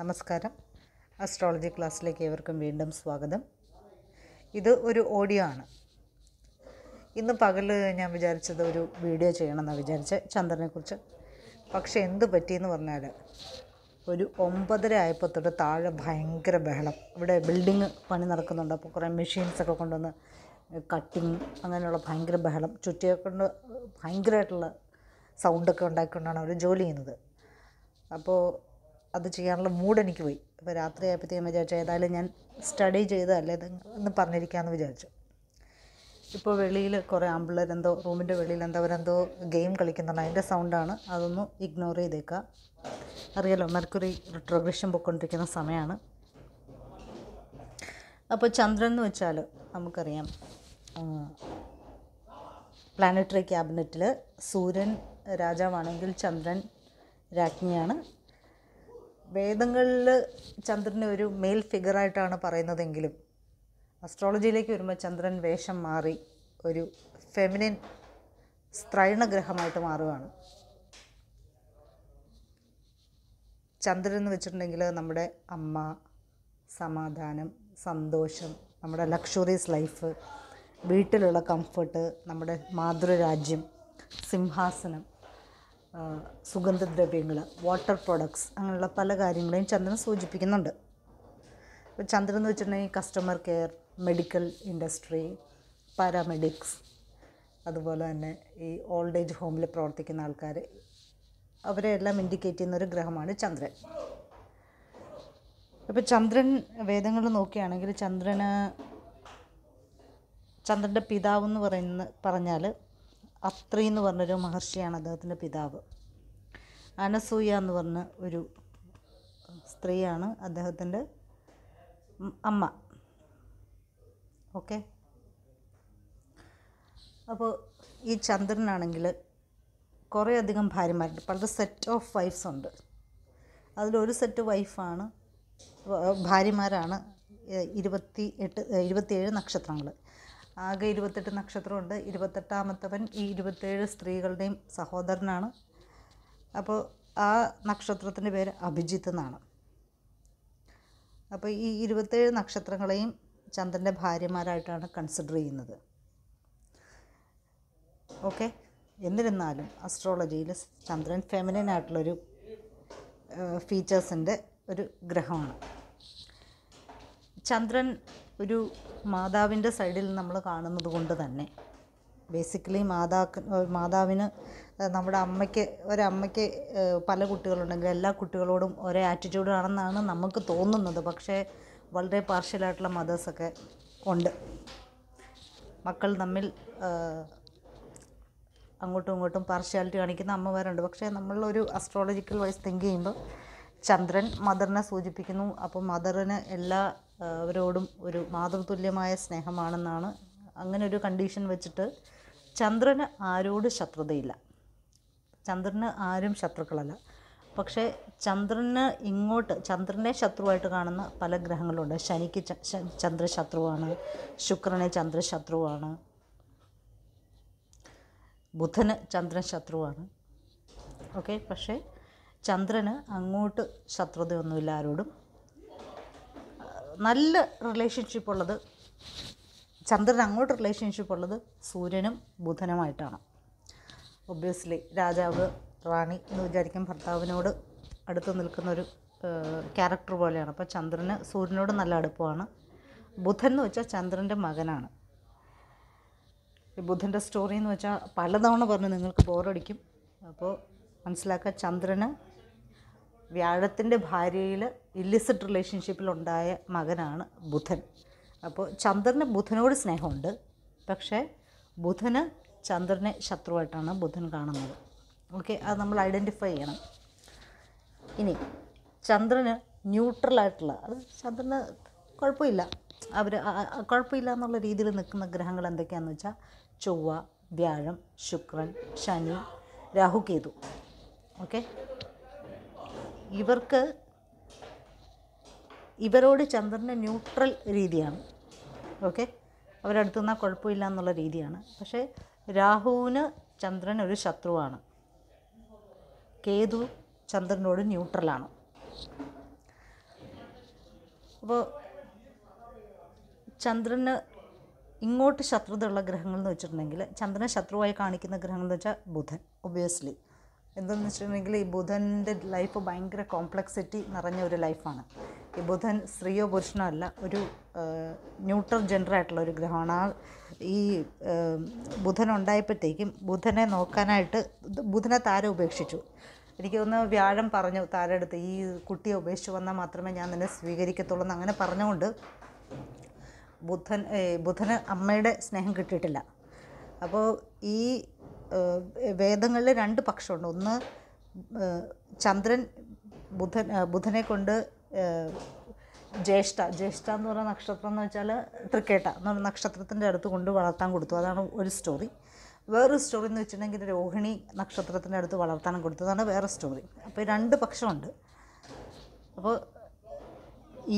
നമസ്കാരം അസ്ട്രോളജി ക്ലാസ്സിലേക്ക് ഏവർക്കും വീണ്ടും സ്വാഗതം ഇത് ഒരു ഓഡിയോ ആണ് ഇന്ന് പകൽ ഞാൻ വിചാരിച്ചത് ഒരു വീഡിയോ ചെയ്യണമെന്നാണ് വിചാരിച്ച് ചന്ദ്രനെക്കുറിച്ച് പക്ഷേ എന്ത് പറ്റിയെന്ന് പറഞ്ഞാൽ ഒരു ഒമ്പതര ആയപ്പോൾ തൊട്ട് താഴെ ഭയങ്കര ബഹളം ഇവിടെ ബിൽഡിങ് പണി നടക്കുന്നുണ്ട് അപ്പോൾ കുറേ മെഷീൻസൊക്കെ കൊണ്ടുവന്ന് കട്ടിങ് അങ്ങനെയുള്ള ഭയങ്കര ബഹളം ചുറ്റിയൊക്കെ കൊണ്ട് ഭയങ്കരമായിട്ടുള്ള സൗണ്ടൊക്കെ ഉണ്ടാക്കിക്കൊണ്ടാണ് അവർ ജോലി ചെയ്യുന്നത് അപ്പോൾ അത് ചെയ്യാനുള്ള മൂഡ് എനിക്ക് പോയി അപ്പോൾ രാത്രി ആയപ്പോഴത്തേക്കും വിചാരിച്ചു ഏതായാലും ഞാൻ സ്റ്റഡി ചെയ്തതല്ലേ എന്ന് പറഞ്ഞിരിക്കാമെന്ന് വിചാരിച്ചു ഇപ്പോൾ വെളിയിൽ കുറേ ആമ്പിള്ളേരെന്തോ റൂമിൻ്റെ വെളിയിൽ എന്തോ അവരെന്തോ ഗെയിം കളിക്കുന്നുണ്ട് അതിൻ്റെ സൗണ്ടാണ് അതൊന്ന് ഇഗ്നോർ ചെയ്തേക്കുക അറിയാലോ മെർക്കുറി റിട്രോഗ്രഷൻ പോയിക്കൊണ്ടിരിക്കുന്ന സമയമാണ് അപ്പോൾ ചന്ദ്രൻ എന്ന് വെച്ചാൽ നമുക്കറിയാം പ്ലാനറ്ററി ക്യാബിനറ്റിൽ സൂര്യൻ രാജാവാണെങ്കിൽ ചന്ദ്രൻ രാജ്ഞിയാണ് വേദങ്ങളിൽ ചന്ദ്രനെ ഒരു മെയിൽ ഫിഗറായിട്ടാണ് പറയുന്നതെങ്കിലും അസ്ട്രോളജിയിലേക്ക് വരുമ്പോൾ ചന്ദ്രൻ വേഷം മാറി ഒരു ഫെമിനിൻ സ്ത്രൈണഗ്രഹമായിട്ട് മാറുകയാണ് ചന്ദ്രൻ എന്ന് വെച്ചിട്ടുണ്ടെങ്കിൽ നമ്മുടെ അമ്മ സമാധാനം സന്തോഷം നമ്മുടെ ലക്ഷറീസ് ലൈഫ് വീട്ടിലുള്ള കംഫർട്ട് നമ്മുടെ മാതൃരാജ്യം സിംഹാസനം സുഗന്ധദ്രവ്യങ്ങൾ വാട്ടർ പ്രൊഡക്ട്സ് അങ്ങനെയുള്ള പല കാര്യങ്ങളെയും ചന്ദ്രൻ സൂചിപ്പിക്കുന്നുണ്ട് ഇപ്പോൾ ചന്ദ്രൻ എന്ന് വെച്ചിട്ടുണ്ടെങ്കിൽ customer care medical industry paramedics അതുപോലെ തന്നെ ഈ ഓൾഡ് ഏജ് ഹോമിൽ പ്രവർത്തിക്കുന്ന ആൾക്കാർ അവരെ എല്ലാം ഇൻഡിക്കേറ്റ് ചെയ്യുന്ന ഒരു ഗ്രഹമാണ് ചന്ദ്രൻ ഇപ്പോൾ ചന്ദ്രൻ വേദങ്ങൾ നോക്കുകയാണെങ്കിൽ ചന്ദ്രന് ചന്ദ്രൻ്റെ പിതാവ് എന്ന് പറയുന്ന പറഞ്ഞാൽ അത്രി എന്ന് പറഞ്ഞൊരു മഹർഷിയാണ് അദ്ദേഹത്തിൻ്റെ പിതാവ് അനസൂയ എന്ന് പറഞ്ഞ ഒരു സ്ത്രീയാണ് അദ്ദേഹത്തിൻ്റെ അമ്മ ഓക്കെ അപ്പോൾ ഈ ചന്ദ്രനാണെങ്കിൽ കുറേ അധികം ഭാര്യമാരുണ്ട് പല സെറ്റ് ഓഫ് വൈഫ്സ് ഉണ്ട് അതിലൊരു സെറ്റ് വൈഫാണ് ഭാര്യമാരാണ് ഇരുപത്തി എട്ട് ഇരുപത്തിയേഴ് നക്ഷത്രങ്ങൾ ആകെ ഇരുപത്തെട്ട് നക്ഷത്രമുണ്ട് ഇരുപത്തെട്ടാമത്തവൻ ഈ ഇരുപത്തേഴ് സ്ത്രീകളുടെയും സഹോദരനാണ് അപ്പോൾ ആ നക്ഷത്രത്തിൻ്റെ പേര് അഭിജിത്ത് എന്നാണ് അപ്പോൾ ഈ ഇരുപത്തേഴ് നക്ഷത്രങ്ങളെയും ചന്ദ്രൻ്റെ ഭാര്യമാരായിട്ടാണ് കൺസിഡർ ചെയ്യുന്നത് ഓക്കെ എന്നിരുന്നാലും അസ്ട്രോളജിയിൽ ചന്ദ്രൻ ഫെമിനൻ ആയിട്ടുള്ളൊരു ഫീച്ചേഴ്സിൻ്റെ ഒരു ഗ്രഹമാണ് ചന്ദ്രൻ ഒരു മാതാവിൻ്റെ സൈഡിൽ നമ്മൾ കാണുന്നത് കൊണ്ട് തന്നെ ബേസിക്കലി മാതാക്ക് മാതാവിന് നമ്മുടെ അമ്മയ്ക്ക് ഒരമ്മയ്ക്ക് പല കുട്ടികളുണ്ടെങ്കിൽ എല്ലാ കുട്ടികളോടും ഒരേ ആറ്റിറ്റ്യൂഡ് ആണെന്നാണ് നമുക്ക് തോന്നുന്നത് പക്ഷേ വളരെ പാർഷ്യലായിട്ടുള്ള മദേഴ്സൊക്കെ ഉണ്ട് മക്കൾ തമ്മിൽ അങ്ങോട്ടും ഇങ്ങോട്ടും പാർഷ്യാലിറ്റി കാണിക്കുന്ന അമ്മമാരുണ്ട് പക്ഷേ നമ്മളൊരു അസ്ട്രോളജിക്കൽ വൈസ് തിങ്ക് ചെയ്യുമ്പോൾ ചന്ദ്രൻ മദറിനെ സൂചിപ്പിക്കുന്നു അപ്പോൾ മദറിന് എല്ലാ അവരോടും ഒരു മാതൃതുല്യമായ സ്നേഹമാണെന്നാണ് അങ്ങനെ ഒരു കണ്ടീഷൻ വെച്ചിട്ട് ചന്ദ്രന് ആരോട് ശത്രുതയില്ല ചന്ദ്രന് ആരും ശത്രുക്കളല്ല പക്ഷേ ചന്ദ്രന് ഇങ്ങോട്ട് ചന്ദ്രനെ ശത്രുവായിട്ട് കാണുന്ന പല ഗ്രഹങ്ങളുണ്ട് ശനിക്ക് ചന്ദ്ര ശുക്രനെ ചന്ദ്ര ബുധന് ചന്ദ്രൻ ശത്രുവാണ് ഓക്കെ പക്ഷേ ചന്ദ്രന് അങ്ങോട്ട് ശത്രുതയൊന്നുമില്ല ആരോടും നല്ല റിലേഷൻഷിപ്പ് ഉള്ളത് ചന്ദ്രൻ അങ്ങോട്ട് റിലേഷൻഷിപ്പ് ഉള്ളത് സൂര്യനും ബുധനുമായിട്ടാണ് ഒബ്വിയസ്ലി രാജാവ് റാണി എന്ന് വിചാരിക്കും ഭർത്താവിനോട് അടുത്ത് നിൽക്കുന്നൊരു ക്യാരക്ടർ പോലെയാണ് അപ്പോൾ ചന്ദ്രന് സൂര്യനോട് നല്ല അടുപ്പമാണ് ബുധൻ എന്ന് വെച്ചാൽ ചന്ദ്രൻ്റെ മകനാണ് ഈ ബുധൻ്റെ സ്റ്റോറി എന്ന് വെച്ചാൽ പലതവണ പറഞ്ഞ് നിങ്ങൾക്ക് ബോറടിക്കും അപ്പോൾ മനസ്സിലാക്കുക ചന്ദ്രന് വ്യാഴത്തിൻ്റെ ഭാര്യയിൽ ഇല്ലിസിറ്റ് റിലേഷൻഷിപ്പിലുണ്ടായ മകനാണ് ബുധൻ അപ്പോൾ ചന്ദ്രന് ബുധനോട് സ്നേഹമുണ്ട് പക്ഷേ ബുധന് ചന്ദ്രനെ ശത്രുവായിട്ടാണ് ബുധൻ കാണുന്നത് ഓക്കെ അത് നമ്മൾ ഐഡൻറ്റിഫൈ ചെയ്യണം ഇനി ചന്ദ്രന് ന്യൂട്രലായിട്ടുള്ള അത് ചന്ദ്രന് കുഴപ്പമില്ല അവർ കുഴപ്പമില്ല എന്നുള്ള രീതിയിൽ നിൽക്കുന്ന ഗ്രഹങ്ങൾ എന്തൊക്കെയാണെന്ന് വെച്ചാൽ ചൊവ്വ വ്യാഴം ശുക്രൻ ശനി രാഹു കേതു ഓക്കെ ഇവർക്ക് ഇവരോട് ചന്ദ്രൻ്റെ ന്യൂട്രൽ രീതിയാണ് ഓക്കെ അവരടുത്തു നിന്നാൽ കുഴപ്പമില്ല എന്നുള്ള രീതിയാണ് പക്ഷേ രാഹുവിന് ചന്ദ്രൻ ഒരു ശത്രുവാണ് കേതു ചന്ദ്രനോട് ന്യൂട്രലാണ് അപ്പോൾ ചന്ദ്രന് ഇങ്ങോട്ട് ശത്രുതയുള്ള ഗ്രഹങ്ങൾ എന്ന് വെച്ചിട്ടുണ്ടെങ്കിൽ ചന്ദ്രനെ ശത്രുവായി കാണിക്കുന്ന ഗ്രഹങ്ങൾ എന്ന് വെച്ചാൽ ബുധൻ ഒബിയസ്ലി എന്തെന്ന് വെച്ചിട്ടുണ്ടെങ്കിൽ ഈ ബുധൻ്റെ ലൈഫ് ഭയങ്കര കോംപ്ലക്സിറ്റി നിറഞ്ഞ ഒരു ലൈഫാണ് ഈ ബുധൻ സ്ത്രീയോ പുരുഷനോ അല്ല ഒരു ന്യൂട്രൽ ജെൻഡർ ആയിട്ടുള്ള ഒരു ഗ്രഹമാണ് ആ ഈ ബുധൻ ഉണ്ടായപ്പോഴത്തേക്കും ബുധനെ നോക്കാനായിട്ട് ബുധനെ താരം ഉപേക്ഷിച്ചു എനിക്ക് ഒന്ന് വ്യാഴം പറഞ്ഞു താരെടുത്ത് ഈ കുട്ടിയെ ഉപേക്ഷിച്ച് വന്നാൽ മാത്രമേ ഞാൻ നിന്നെ സ്വീകരിക്കത്തുള്ളൂ എന്ന് അങ്ങനെ പറഞ്ഞുകൊണ്ട് ബുധൻ ബുധന് അമ്മയുടെ സ്നേഹം കിട്ടിയിട്ടില്ല അപ്പോൾ ഈ വേദങ്ങളിൽ രണ്ട് പക്ഷമുണ്ട് ഒന്ന് ചന്ദ്രൻ ബുധൻ ബുധനെ കൊണ്ട് ജ്യേഷ്ഠ ജ്യേഷ്ഠ എന്ന് പറയുന്ന നക്ഷത്രം എന്ന് വെച്ചാൽ തൃക്കേട്ട എന്ന് പറയുന്ന നക്ഷത്രത്തിൻ്റെ അടുത്ത് കൊണ്ട് വളർത്താൻ കൊടുത്തു അതാണ് ഒരു സ്റ്റോറി വേറൊരു സ്റ്റോറി എന്ന് വെച്ചിട്ടുണ്ടെങ്കിൽ രോഹിണി നക്ഷത്രത്തിൻ്റെ അടുത്ത് വളർത്താൻ കൊടുത്തു അതാണ് വേറെ സ്റ്റോറി അപ്പോൾ രണ്ട് പക്ഷമുണ്ട് അപ്പോൾ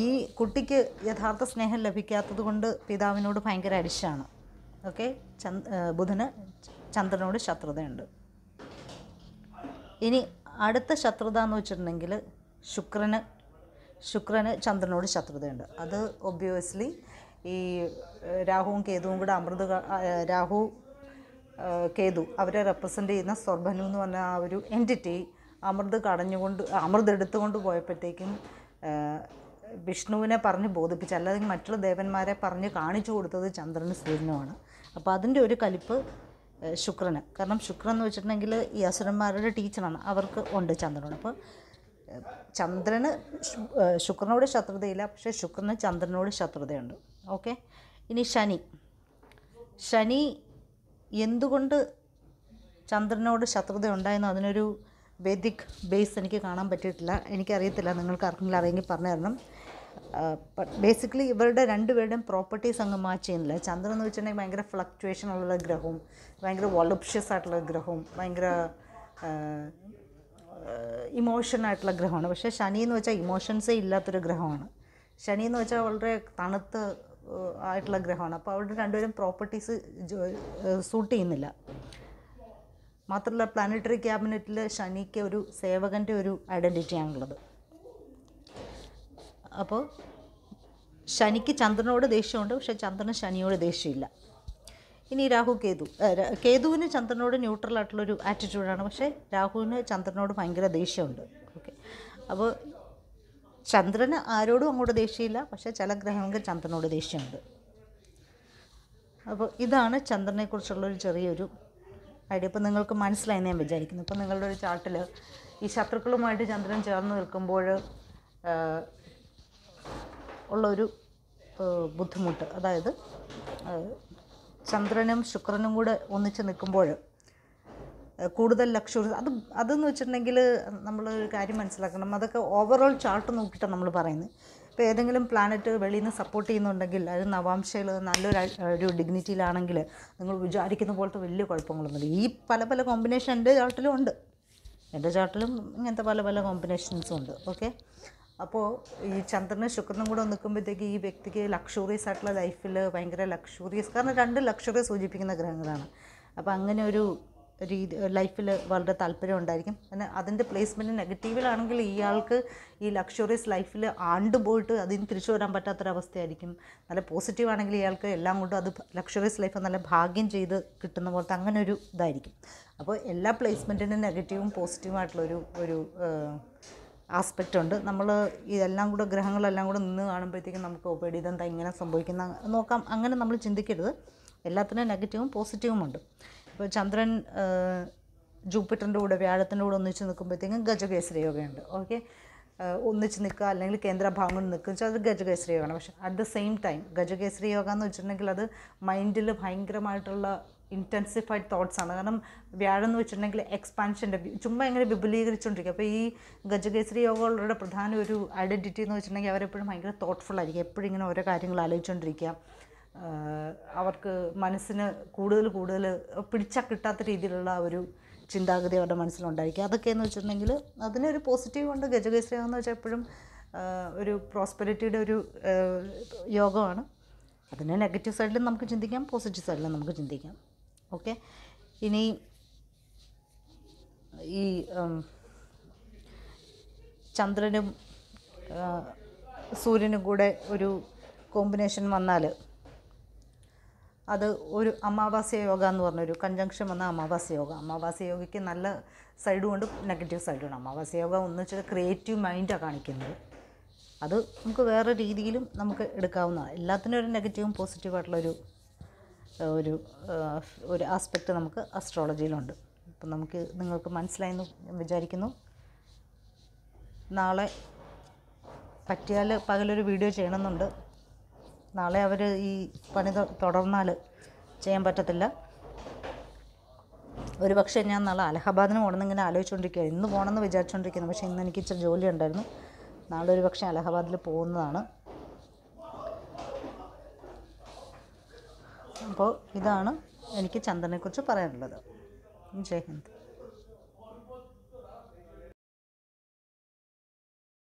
ഈ കുട്ടിക്ക് യഥാർത്ഥ സ്നേഹം ലഭിക്കാത്തത് കൊണ്ട് പിതാവിനോട് ഭയങ്കര അരിശാണ് ഓക്കെ ചന്ദ് ബുധന് ചന്ദ്രനോട് ശത്രുതയുണ്ട് ഇനി അടുത്ത ശത്രുത എന്ന് വെച്ചിട്ടുണ്ടെങ്കിൽ ശുക്രന് ശുക്രന് ചന്ദ്രനോട് ശത്രുതയുണ്ട് അത് ഒബ്വിയസ്ലി ഈ രാഹുവും കേതുവും കൂടെ അമൃത് രാഹു കേതു അവരെ റെപ്രസെൻ്റ് ചെയ്യുന്ന സ്വർഭനു എന്ന് പറഞ്ഞ ആ ഒരു എൻറ്റിറ്റി അമൃത് കടഞ്ഞുകൊണ്ട് അമൃത് എടുത്തുകൊണ്ട് പോയപ്പോഴത്തേക്കും വിഷ്ണുവിനെ പറഞ്ഞ് ബോധിപ്പിച്ച അല്ലാതെ മറ്റുള്ള ദേവന്മാരെ പറഞ്ഞ് കാണിച്ചു കൊടുത്തത് ചന്ദ്രന് സൂര്യനുമാണ് അപ്പോൾ അതിൻ്റെ ഒരു കലിപ്പ് ശുക്രന് കാരണം ശുക്രൻ എന്ന് വെച്ചിട്ടുണ്ടെങ്കിൽ ഈ അസുരന്മാരുടെ ടീച്ചറാണ് അവർക്ക് ഉണ്ട് ചന്ദ്രനോട് അപ്പോൾ ചന്ദ്രന് ശുക്രനോട് ശത്രുതയില്ല പക്ഷേ ശുക്രന് ചന്ദ്രനോട് ശത്രുതയുണ്ട് ഓക്കെ ഇനി ശനി ശനി എന്തുകൊണ്ട് ചന്ദ്രനോട് ശത്രുത ഉണ്ടായെന്ന് അതിനൊരു വേദിക് ബേസ് എനിക്ക് കാണാൻ പറ്റിയിട്ടില്ല എനിക്കറിയത്തില്ല നിങ്ങൾക്ക് ആർക്കെങ്കിലും അറിയെങ്കിൽ പറഞ്ഞു തരണം ബേസിക്കലി ഇവരുടെ രണ്ടുപേരുടെയും പ്രോപ്പർട്ടീസ് അങ്ങ് മാച്ച് ചെയ്യുന്നില്ല ചന്ദ്രൻ എന്ന് വെച്ചിട്ടുണ്ടെങ്കിൽ ഭയങ്കര ഫ്ലക്ച്വേഷൻ ഉള്ള ഗ്രഹവും ഭയങ്കര വൊളപ്ഷ്യസ് ആയിട്ടുള്ള ഗ്രഹവും ഭയങ്കര ഇമോഷൻ ആയിട്ടുള്ള ഗ്രഹമാണ് പക്ഷേ ശനി എന്ന് വെച്ചാൽ ഇമോഷൻസേ ഇല്ലാത്തൊരു ഗ്രഹമാണ് ശനി എന്ന് വെച്ചാൽ വളരെ തണുത്ത് ആയിട്ടുള്ള ഗ്രഹമാണ് അപ്പോൾ അവരുടെ രണ്ടുപേരും പ്രോപ്പർട്ടീസ് സൂട്ട് ചെയ്യുന്നില്ല മാത്രമല്ല പ്ലാനറ്ററി ക്യാബിനറ്റിൽ ശനിക്ക് ഒരു സേവകൻ്റെ ഒരു ഐഡൻറ്റിറ്റിയാണുള്ളത് അപ്പോൾ ശനിക്ക് ചന്ദ്രനോട് ദേഷ്യമുണ്ട് പക്ഷേ ചന്ദ്രന് ശനിയോട് ദേഷ്യമില്ല ഇനി രാഹു കേതു കേതുവിന് ചന്ദ്രനോട് ന്യൂട്രൽ ആയിട്ടുള്ളൊരു ആറ്റിറ്റ്യൂഡാണ് പക്ഷേ രാഹുവിന് ചന്ദ്രനോട് ഭയങ്കര ദേഷ്യമുണ്ട് ഓക്കെ അപ്പോൾ ചന്ദ്രന് ആരോടും അങ്ങോട്ട് ദേഷ്യമില്ല പക്ഷേ ചില ഗ്രഹങ്ങൾക്ക് ചന്ദ്രനോട് ദേഷ്യമുണ്ട് അപ്പോൾ ഇതാണ് ചന്ദ്രനെക്കുറിച്ചുള്ളൊരു ചെറിയൊരു ഐഡിയ ഇപ്പോൾ നിങ്ങൾക്ക് മനസ്സിലായി ഞാൻ വിചാരിക്കുന്നു ഇപ്പോൾ നിങ്ങളുടെ ഒരു ചാർട്ടിൽ ഈ ശത്രുക്കളുമായിട്ട് ചന്ദ്രൻ ചേർന്ന് നിൽക്കുമ്പോൾ ഉള്ളൊരു ബുദ്ധിമുട്ട് അതായത് ചന്ദ്രനും ശുക്രനും കൂടെ ഒന്നിച്ച് നിൽക്കുമ്പോൾ കൂടുതൽ ലക്ഷ്യം അത് അതെന്ന് വെച്ചിട്ടുണ്ടെങ്കിൽ നമ്മൾ ഒരു കാര്യം മനസ്സിലാക്കണം അതൊക്കെ ഓവറോൾ ചാർട്ട് നോക്കിയിട്ടാണ് നമ്മൾ പറയുന്നത് ഇപ്പോൾ ഏതെങ്കിലും പ്ലാനറ്റ് വെളിയിൽ നിന്ന് സപ്പോർട്ട് ചെയ്യുന്നുണ്ടെങ്കിൽ അത് നവാംശയിൽ നല്ലൊരു ഒരു ഡിഗ്നിറ്റിയിലാണെങ്കിൽ നിങ്ങൾ വിചാരിക്കുന്ന പോലത്തെ വലിയ കുഴപ്പങ്ങളൊന്നുമില്ല ഈ പല പല കോമ്പിനേഷൻ എൻ്റെ ചാർട്ടിലും ഉണ്ട് എൻ്റെ ചാർട്ടിലും ഇങ്ങനത്തെ പല പല കോമ്പിനേഷൻസും ഉണ്ട് ഓക്കെ അപ്പോൾ ഈ ചന്ദ്രനും ശുക്രനും കൂടെ നിൽക്കുമ്പോഴത്തേക്ക് ഈ വ്യക്തിക്ക് ലക്ഷൂറിയസ് ആയിട്ടുള്ള ലൈഫിൽ ഭയങ്കര ലക്ഷൂറിയസ് കാരണം രണ്ട് ലക്ഷറി സൂചിപ്പിക്കുന്ന ഗ്രഹങ്ങളാണ് അപ്പോൾ അങ്ങനെ ഒരു രീതി ലൈഫിൽ വളരെ താല്പര്യം ഉണ്ടായിരിക്കും പിന്നെ അതിൻ്റെ പ്ലേസ്മെൻറ്റ് നെഗറ്റീവിലാണെങ്കിൽ ഇയാൾക്ക് ഈ ലക്ഷറിയസ് ലൈഫിൽ പോയിട്ട് അതിന് തിരിച്ചു വരാൻ പറ്റാത്തൊരവസ്ഥയായിരിക്കും നല്ല പോസിറ്റീവ് ആണെങ്കിൽ ഇയാൾക്ക് എല്ലാം കൊണ്ടും അത് ലക്ഷറിയസ് ലൈഫ് നല്ല ഭാഗ്യം ചെയ്ത് കിട്ടുന്ന പോലത്തെ അങ്ങനെ ഒരു ഇതായിരിക്കും അപ്പോൾ എല്ലാ പ്ലേസ്മെൻറ്റിനും നെഗറ്റീവും പോസിറ്റീവുമായിട്ടുള്ളൊരു ഒരു ആസ്പെക്റ്റ് ഉണ്ട് നമ്മൾ ഇതെല്ലാം കൂടെ ഗ്രഹങ്ങളെല്ലാം കൂടെ നിന്ന് കാണുമ്പോഴത്തേക്കും നമുക്ക് ഒപ്പേടി ഇതെന്താ ഇങ്ങനെ സംഭവിക്കുന്ന നോക്കാം അങ്ങനെ നമ്മൾ ചിന്തിക്കരുത് എല്ലാത്തിനും നെഗറ്റീവും പോസിറ്റീവും ഉണ്ട് ഇപ്പോൾ ചന്ദ്രൻ ജൂപ്പിറ്ററിൻ്റെ കൂടെ വ്യാഴത്തിൻ്റെ കൂടെ ഒന്നിച്ച് നിൽക്കുമ്പോഴത്തേക്കും ഗജകേസരി യോഗയുണ്ട് ഓക്കെ ഒന്നിച്ച് നിൽക്കുക അല്ലെങ്കിൽ കേന്ദ്രഭാഗങ്ങളിൽ കൊണ്ട് നിൽക്കുക അത് ഗജകേസരി യോഗമാണ് പക്ഷേ അറ്റ് ദ സെയിം ടൈം ഗജകേസരി യോഗ എന്ന് വെച്ചിട്ടുണ്ടെങ്കിൽ അത് മൈൻഡിൽ ഭയങ്കരമായിട്ടുള്ള ഇൻറ്റൻസിഫൈഡ് തോട്ട്സാണ് ആണ് കാരണം വ്യാഴം എന്ന് വെച്ചിട്ടുണ്ടെങ്കിൽ എക്സ്പാൻഷൻ്റെ ചുമ്മാ ഇങ്ങനെ വിപുലീകരിച്ചുകൊണ്ടിരിക്കും അപ്പോൾ ഈ ഗജകേസരി യോഗകളുടെ പ്രധാന ഒരു ഐഡൻറ്റിറ്റി എന്ന് വെച്ചിട്ടുണ്ടെങ്കിൽ അവരെപ്പോഴും ഭയങ്കര തോട്ട്ഫുൾ ആയിരിക്കും എപ്പോഴും ഇങ്ങനെ ഓരോ കാര്യങ്ങൾ ആലോചിച്ചുകൊണ്ടിരിക്കുക അവർക്ക് മനസ്സിന് കൂടുതൽ കൂടുതൽ പിടിച്ചാൽ കിട്ടാത്ത രീതിയിലുള്ള ഒരു ചിന്താഗതി അവരുടെ മനസ്സിലുണ്ടായിരിക്കും അതൊക്കെയെന്ന് വെച്ചിട്ടുണ്ടെങ്കിൽ അതിനൊരു പോസിറ്റീവ് ഉണ്ട് ഗജകേസരി എന്ന് വെച്ചാൽ എപ്പോഴും ഒരു പ്രോസ്പെരിറ്റിയുടെ ഒരു യോഗമാണ് അതിനെ നെഗറ്റീവ് സൈഡിലും നമുക്ക് ചിന്തിക്കാം പോസിറ്റീവ് സൈഡിലും നമുക്ക് ചിന്തിക്കാം ഓക്കെ ഇനി ഈ ചന്ദ്രനും സൂര്യനും കൂടെ ഒരു കോമ്പിനേഷൻ വന്നാൽ അത് ഒരു അമാവാസ്യ യോഗ എന്ന് പറഞ്ഞൊരു കഞ്ചങ്ഷൻ വന്ന അമാവാസ്യ യോഗ അമാവാസ്യ യോഗയ്ക്ക് നല്ല സൈഡും ഉണ്ട് നെഗറ്റീവ് സൈഡും ഉണ്ട് അമാവാസ്യ യോഗ ഒന്ന് വെച്ചാൽ ക്രിയേറ്റീവ് മൈൻഡാണ് കാണിക്കുന്നത് അത് നമുക്ക് വേറെ രീതിയിലും നമുക്ക് എടുക്കാവുന്നതാണ് എല്ലാത്തിനും ഒരു നെഗറ്റീവും പോസിറ്റീവായിട്ടുള്ളൊരു ഒരു ഒരു ആസ്പെക്റ്റ് നമുക്ക് അസ്ട്രോളജിയിലുണ്ട് അപ്പം നമുക്ക് നിങ്ങൾക്ക് മനസ്സിലായെന്ന് വിചാരിക്കുന്നു നാളെ പറ്റിയാൽ പകലൊരു വീഡിയോ ചെയ്യണമെന്നുണ്ട് നാളെ അവർ ഈ പണി തുടർന്നാൽ ചെയ്യാൻ പറ്റത്തില്ല ഒരു പക്ഷേ ഞാൻ നാളെ അലഹബാദിന് പോകണമെന്നിങ്ങനെ ആലോചിച്ചുകൊണ്ടിരിക്കുക ഇന്ന് പോകണമെന്ന് വിചാരിച്ചുകൊണ്ടിരിക്കുന്നു പക്ഷേ ഇന്ന് എനിക്ക് ഇച്ചിരി ജോലി ഉണ്ടായിരുന്നു നാളെ ഒരു പക്ഷേ അലഹബാദിൽ പോകുന്നതാണ് അപ്പോൾ ഇതാണ് എനിക്ക് ചന്ദനെക്കുറിച്ച് പറയാനുള്ളത് ജയ് ഹിന്ദ്